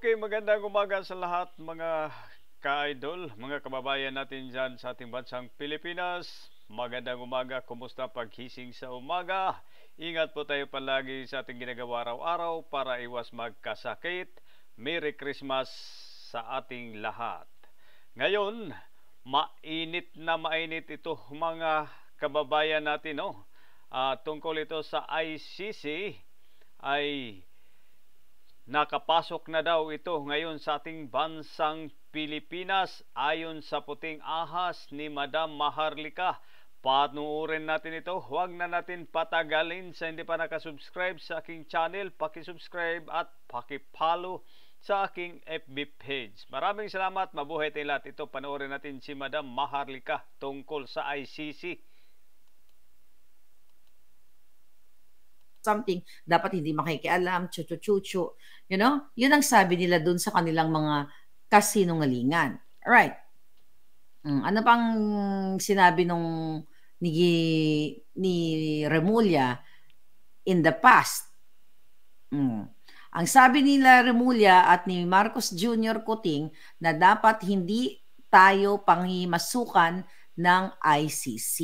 Okay, magandang umaga sa lahat mga ka-idol, mga kababayan natin dyan sa ating bansang Pilipinas. Magandang umaga, kumusta paghising sa umaga? Ingat po tayo palagi sa ating ginagawa araw-araw para iwas magkasakit. Merry Christmas sa ating lahat. Ngayon, mainit na mainit ito mga kababayan natin. No? Uh, tungkol ito sa ICC ay Nakapasok na daw ito ngayon sa ating bansang Pilipinas ayon sa puting ahas ni Madam Maharlika. Panuorin natin ito. Huwag na natin patagalin sa hindi pa nakasubscribe sa aking channel. Pakisubscribe at pakipalo sa aking FB page. Maraming salamat. Mabuhay tayo lahat. Ito panoorin natin si Madam Maharlika tungkol sa ICC. something, dapat hindi makikialam, chuchu-chuchu. You know? Yun ang sabi nila dun sa kanilang mga kasinungalingan. Alright. Mm, ano pang sinabi nung ni, ni Remulla in the past? Mm. Ang sabi nila Remulla at ni Marcos Jr. Kuting na dapat hindi tayo pangimasukan ng ICC.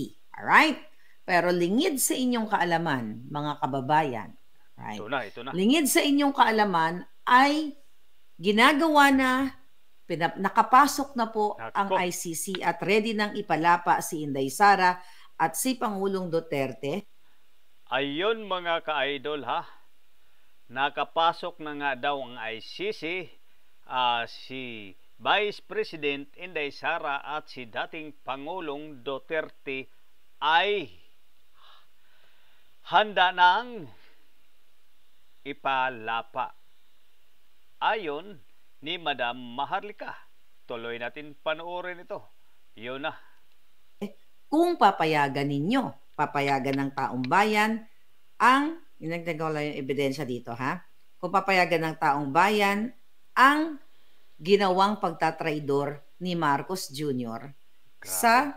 Alright? Pero lingid sa inyong kaalaman, mga kababayan, right? Ito na, ito na. Lingid sa inyong kaalaman ay ginagawa na pinap- nakapasok na po Nako. ang ICC at ready nang ipalapa si Inday Sara at si Pangulong Duterte. Ayon mga ka-idol ha, nakapasok na nga daw ang ICC uh, ah, si Vice President Inday Sara at si dating Pangulong Duterte ay handa nang ipalapa. Ayon ni Madam Maharlika. Tuloy natin panoorin ito. Yun na. Eh, kung papayagan ninyo, papayagan ng taong bayan, ang, inagdagaw lang yung ebidensya dito ha, kung papayagan ng taong bayan, ang ginawang pagtatraidor ni Marcos Jr. Grabe. sa,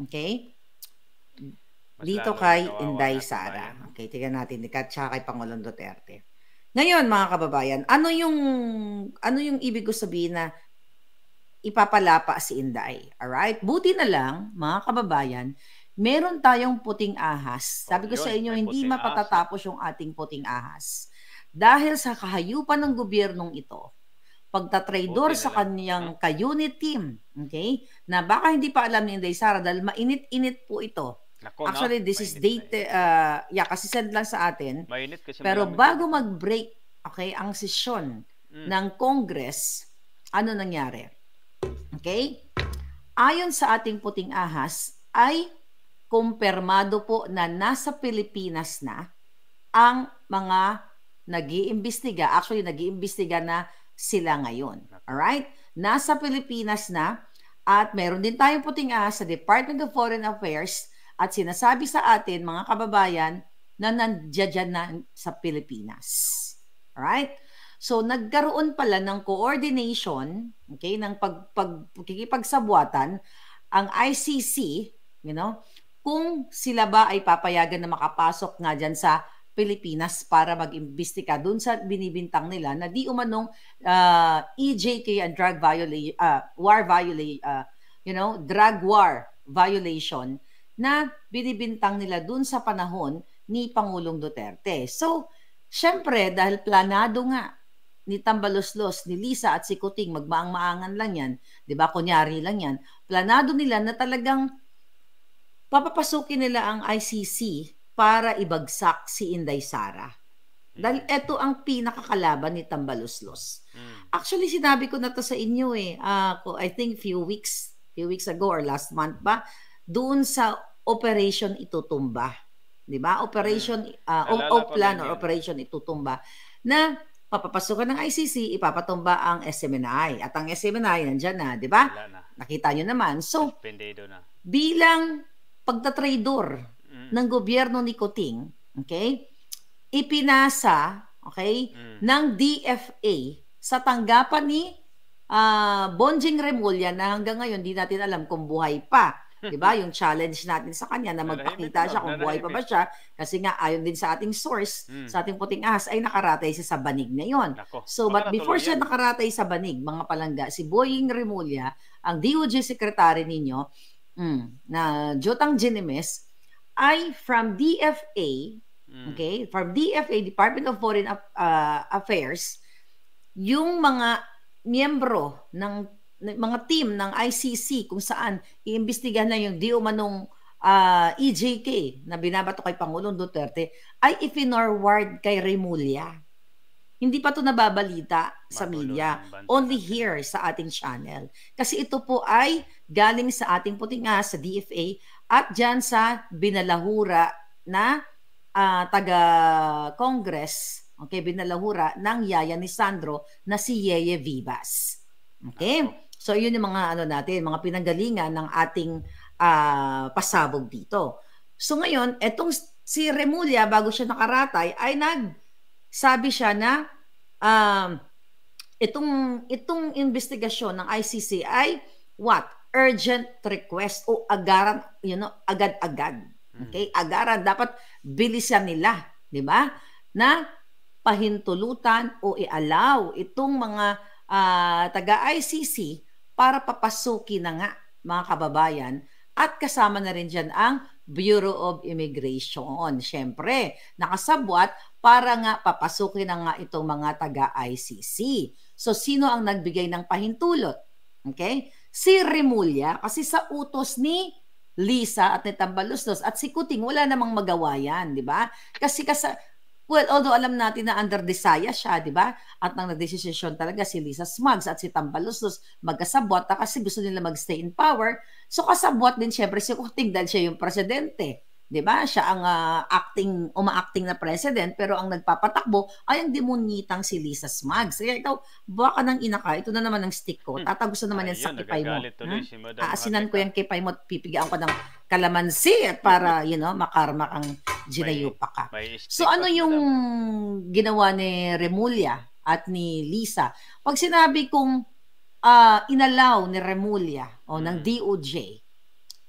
okay, dito kay Inday Sara. Okay, tignan natin ni Katsa kay Pangulong Duterte. Ngayon mga kababayan, ano yung ano yung ibig ko sabihin na ipapalapa si Inday? All right? Buti na lang mga kababayan, meron tayong puting ahas. Sabi ko oh, sa inyo, hindi eh. mapatatapos yung ating puting ahas. Dahil sa kahayupan ng gobyernong ito, pagtatraidor sa kanyang ka-unit team, okay? Na baka hindi pa alam ni Inday Sara dahil mainit-init po ito Nako, Actually, this is date, uh, yeah, kasi send lang sa atin. Mainit kasi Pero bago mag-break, okay, ang sesyon mm. ng Congress, ano nangyari? Okay? Ayon sa ating puting ahas, ay kumpirmado po na nasa Pilipinas na ang mga nag-iimbestiga. Actually, nag-iimbestiga na sila ngayon. Alright? Nasa Pilipinas na at meron din tayong puting ahas sa Department of Foreign Affairs at sinasabi sa atin, mga kababayan, na nandiyan na sa Pilipinas. Right? So, nagkaroon pala ng coordination, okay, ng pag, pag, pagkikipagsabwatan, ang ICC, you know, kung sila ba ay papayagan na makapasok nga dyan sa Pilipinas para mag-imbestiga doon sa binibintang nila na di umanong uh, ah, EJK and drug violation, uh, ah, war violation, uh, ah, you know, drug war violation na binibintang nila dun sa panahon ni Pangulong Duterte. So, syempre, dahil planado nga ni Tambaloslos, ni Lisa at si Kuting, magmaang-maangan lang yan, di ba, kunyari lang yan, planado nila na talagang papapasukin nila ang ICC para ibagsak si Inday Sara. Dahil ito mm. ang pinakakalaban ni Tambaloslos. Mm. Actually, sinabi ko na to sa inyo eh. Uh, I think few weeks, few weeks ago or last month ba, doon sa operation itutumba. 'Di ba? Operation uh, o plan or operation itutumba na papapasukan ng ICC, ipapatumba ang SMNI. At ang SMNI nandiyan na, 'di ba? Nakita niyo naman. So na. bilang pagtatraidor mm. ng gobyerno ni Coting, okay? Ipinasa, okay, mm. ng DFA sa tanggapan ni uh, Bonjing Remulla na hanggang ngayon hindi natin alam kung buhay pa. 'Di ba? Yung challenge natin sa kanya na magpakita siya kung buhay pa ba siya kasi nga ayon din sa ating source, hmm. sa ating puting ahas ay nakaratay siya sa banig na 'yon. So but before siya nakaratay sa banig, mga palangga, si Boying Remulla, ang DOJ secretary ninyo, mm, na Jotang Jinimes ay from DFA, mm. okay? From DFA Department of Foreign uh, Affairs, yung mga miyembro ng mga team ng ICC kung saan iimbestigahan na yung di umanong uh, ah, EJK na binabato kay Pangulong Duterte ay ipinorward kay Remulla. Hindi pa to nababalita Magulo sa media. Only here sa ating channel. Kasi ito po ay galing sa ating puting sa DFA at dyan sa binalahura na uh, taga-Congress, okay, binalahura ng yaya ni Sandro na si Yeye Vivas. Okay? So yun yung mga ano natin, mga pinanggalingan ng ating uh, pasabog dito. So ngayon, etong si Remulla bago siya nakaratay ay nag sabi siya na um, itong itong investigasyon ng ICC ay what? urgent request o agaran, you know, agad-agad. Mm-hmm. Okay? Agaran dapat bilisan nila, 'di ba? Na pahintulutan o i-allow itong mga uh, taga ICC para papasukin na nga mga kababayan at kasama na rin dyan ang Bureau of Immigration. Siyempre, nakasabwat para nga papasukin na nga itong mga taga-ICC. So, sino ang nagbigay ng pahintulot? Okay? Si Remulya, kasi sa utos ni Lisa at ni Tambalustos at si Kuting, wala namang magawa yan, di ba? Kasi, kasi Well, although alam natin na under desire siya, di ba? At nang nagdesisyon talaga si Lisa Smugs at si Tambaluslos magkasabot kasi gusto nila magstay in power. So kasabot din siyempre si Kuting dahil siya yung presidente. 'di ba? Siya ang uh, acting umaacting na president pero ang nagpapatakbo ay ang demonitang si Lisa Smugs. Kaya ikaw, baka nang ina ka, ito na naman ang stick ko. Hmm. Tatagos naman hmm. yan sa kipay mo. Hmm? Aasinan ko yan kipay mo at pipigaan ko ng kalamansi para, you know, makarma kang ginayupa ka. So ano yung ginawa ni Remulla at ni Lisa? Pag sinabi kong uh, inalaw ni Remulla o ng mm. DOJ,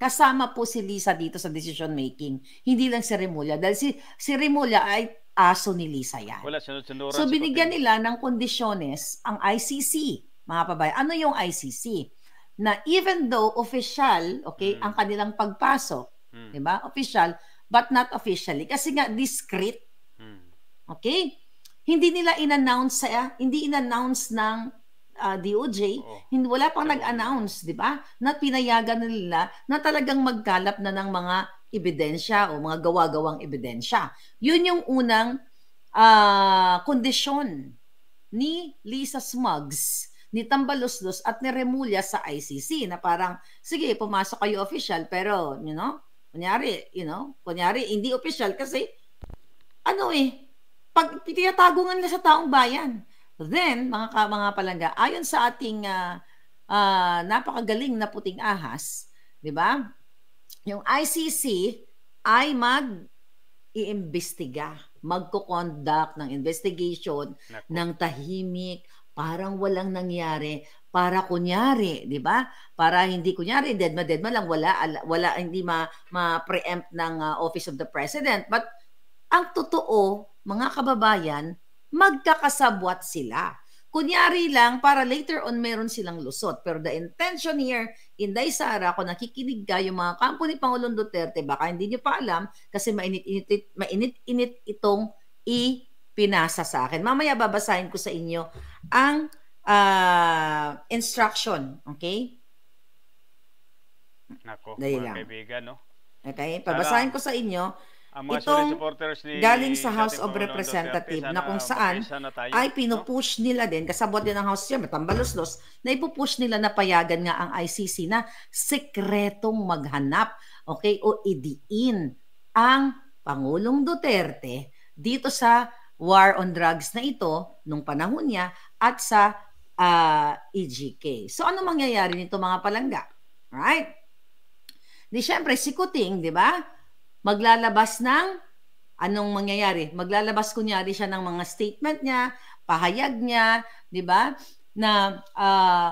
kasama po si Lisa dito sa decision making. Hindi lang si Remulla. Dahil si, si Remulla ay aso ni Lisa yan. Wala, So binigyan nila ng kondisyones ang ICC, mga pabay. Ano yung ICC? na even though official, okay, mm. ang kanilang pagpasok, mm. 'di ba? Official but not officially kasi nga discreet. Mm. Okay? Hindi nila inannounce announce sa hindi inannounce ng uh, ah, DOJ, oh. hindi wala pang okay. nag-announce, 'di ba? Na pinayagan nila na talagang magkalap na ng mga ebidensya o mga gawa-gawang ebidensya. 'Yun yung unang uh, kondisyon ni Lisa Smugs ni Tambaluslos at ni Remulla sa ICC na parang, sige, pumasok kayo official, pero, you know, kunyari, you know, kunyari, hindi official kasi, ano eh, pag tinatagungan nila sa taong bayan. Then, mga, ka, mga palangga, ayon sa ating uh, uh, napakagaling na puting ahas, di ba? Yung ICC ay mag iimbestiga, magko-conduct ng investigation Naku. ng tahimik, parang walang nangyari para kunyari, 'di ba? Para hindi kunyari dead ma dead ma lang wala wala hindi ma, ma preempt ng uh, Office of the President. But ang totoo, mga kababayan, magkakasabwat sila. Kunyari lang para later on meron silang lusot. Pero the intention here in Daisara, kung nakikinig ka yung mga kampo ni Pangulong Duterte, baka hindi niyo pa alam kasi mainit-init mainit-init itong i pinasa sa akin. Mamaya babasahin ko sa inyo ang uh, instruction. Okay? Nako, Dali mga lang. kaibigan, no? Okay, pabasahin ko sa inyo ang mga itong ni galing sa House of Representatives na kung saan okay, tayo, ay pinupush no? nila din, kasabot din ng House yan, matambalos-los, na ipupush nila na payagan nga ang ICC na sekretong maghanap okay, o idiin ang Pangulong Duterte dito sa war on drugs na ito nung panahon niya at sa uh, ah, EGK. So ano mangyayari nito mga palangga? Right? Di syempre, si Kuting, di ba? Maglalabas ng, anong mangyayari? Maglalabas kunyari siya ng mga statement niya, pahayag niya, di ba? Na uh,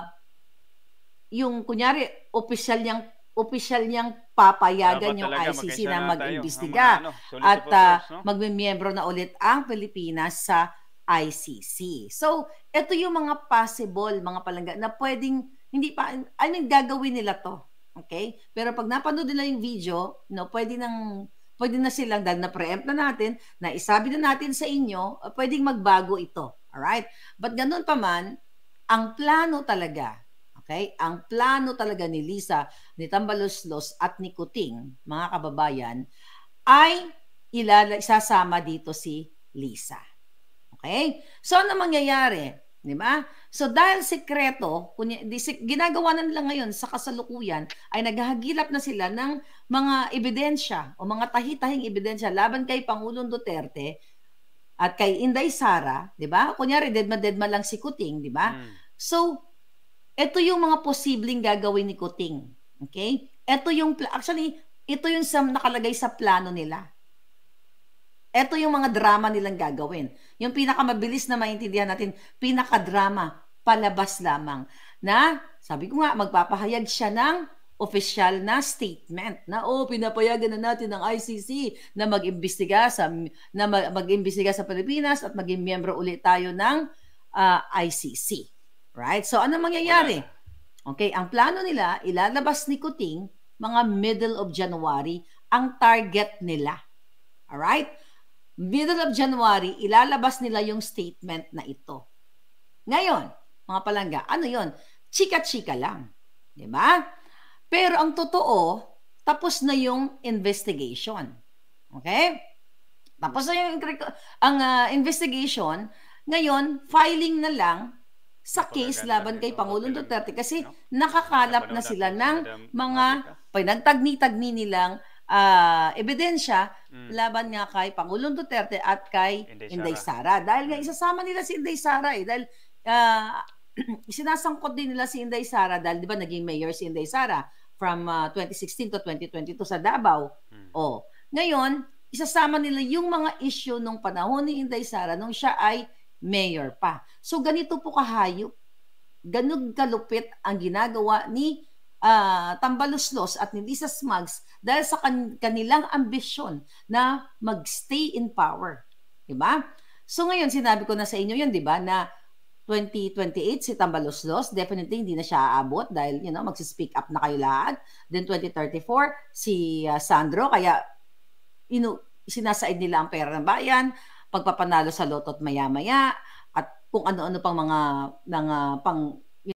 yung kunyari, official niyang, official niyang papayagan yung ICC na mag-imbestiga ano, at ah, uh, magmemyembro na ulit ang Pilipinas sa ICC. So, ito yung mga possible mga palangga na pwedeng hindi pa I mean gagawin nila to. Okay? Pero pag napanood nila yung video, no, pwede nang pwede na silang dahil na preempt na natin, na isabi na natin sa inyo, pwedeng magbago ito. All right? But ganun pa man, ang plano talaga Okay? Ang plano talaga ni Lisa, ni Tambaloslos at ni Kuting, mga kababayan, ay ilala, dito si Lisa. Okay? So, ano mangyayari? Di ba? So, dahil sekreto, kunya, di, ginagawa na nila ngayon sa kasalukuyan, ay naghahagilap na sila ng mga ebidensya o mga tahitahing ebidensya laban kay Pangulong Duterte at kay Inday Sara, di ba? Kunyari, deadma-deadma lang si Kuting, di ba? Mm. So, ito yung mga posibleng gagawin ni Kuting. Okay? Ito yung, actually, ito yung sa, nakalagay sa plano nila. Ito yung mga drama nilang gagawin. Yung pinakamabilis na maintindihan natin, pinakadrama, palabas lamang. Na, sabi ko nga, magpapahayag siya ng official na statement na oh pinapayagan na natin ng ICC na mag-imbestiga sa na mag-imbestiga sa Pilipinas at maging miyembro ulit tayo ng uh, ah, ICC. Right? So, ano mangyayari? Okay, ang plano nila, ilalabas ni Kuting mga middle of January ang target nila. Alright? Middle of January, ilalabas nila yung statement na ito. Ngayon, mga palangga, ano yon? Chika-chika lang. ba? Diba? Pero ang totoo, tapos na yung investigation. Okay? Tapos na yung ang uh, investigation. Ngayon, filing na lang sa case laban kay Pangulong Duterte kasi nakakalap na sila ng mga pinagtagni-tagni nilang uh, ebidensya mm. laban nga kay Pangulong Duterte at kay Inday Sara. Dahil nga isasama nila si Inday Sara eh. Dahil uh, ah, sinasangkot din nila si Inday Sara dahil di ba naging mayor si Inday Sara from uh, ah, 2016 to 2022 sa Davao. Mm. Oh. Ngayon, isasama nila yung mga issue nung panahon ni Inday Sara nung siya ay mayor pa. So ganito po kahayop, ganug kalupit ang ginagawa ni uh, Tambaluslos at ni Lisa Smugs dahil sa kan- kanilang ambisyon na magstay in power. Diba? So ngayon, sinabi ko na sa inyo yun, ba, na 2028 si Tambaluslos, definitely hindi na siya aabot dahil you know, magsi-speak up na kayo lahat. Then 2034 si uh, Sandro kaya you know, sinasaid nila ang pera ng bayan pagpapanalo sa loto at maya-maya at kung ano-ano pang mga mga pang